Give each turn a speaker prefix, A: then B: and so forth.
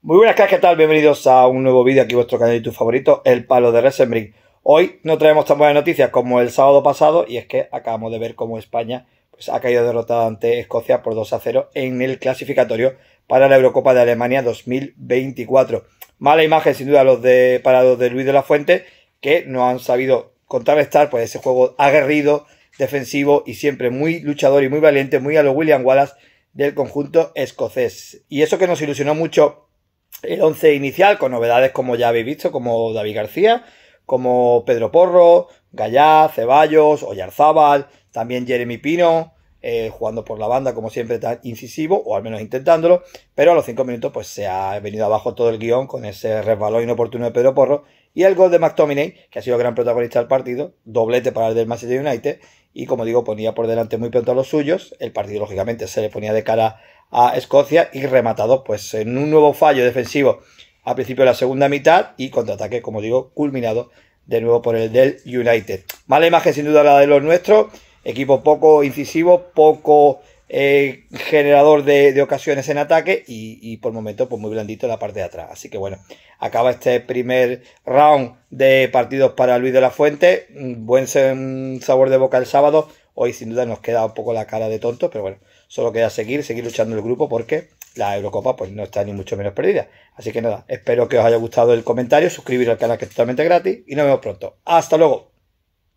A: Muy buenas, ¿qué tal? Bienvenidos a un nuevo vídeo aquí, vuestro canal de YouTube favorito, El Palo de Resenbrink. Hoy no traemos tan buenas noticias como el sábado pasado, y es que acabamos de ver cómo España pues, ha caído derrotada ante Escocia por 2 a 0 en el clasificatorio para la Eurocopa de Alemania 2024. Mala imagen, sin duda, los de, para de Luis de la Fuente, que no han sabido contrarrestar pues, ese juego aguerrido, defensivo y siempre muy luchador y muy valiente, muy a los William Wallace del conjunto escocés. Y eso que nos ilusionó mucho el once inicial con novedades como ya habéis visto, como David García, como Pedro Porro, Gallá, Ceballos, Oyarzábal, también Jeremy Pino, eh, jugando por la banda como siempre tan incisivo, o al menos intentándolo, pero a los cinco minutos pues se ha venido abajo todo el guión con ese resbalón inoportuno de Pedro Porro y el gol de McTominay, que ha sido gran protagonista del partido, doblete para el del Manchester United y como digo ponía por delante muy pronto a los suyos, el partido lógicamente se le ponía de cara a Escocia y rematado pues en un nuevo fallo defensivo a principio de la segunda mitad y contraataque, como digo, culminado de nuevo por el del United. Mala imagen sin duda la de los nuestros, equipo poco incisivo, poco eh, generador de, de, ocasiones en ataque y, y, por momento pues muy blandito la parte de atrás. Así que bueno, acaba este primer round de partidos para Luis de la Fuente. Buen sabor de boca el sábado, Hoy sin duda nos queda un poco la cara de tontos, pero bueno, solo queda seguir, seguir luchando el grupo porque la Eurocopa pues no está ni mucho menos perdida. Así que nada, espero que os haya gustado el comentario, suscribiros al canal que es totalmente gratis y nos vemos pronto. Hasta luego.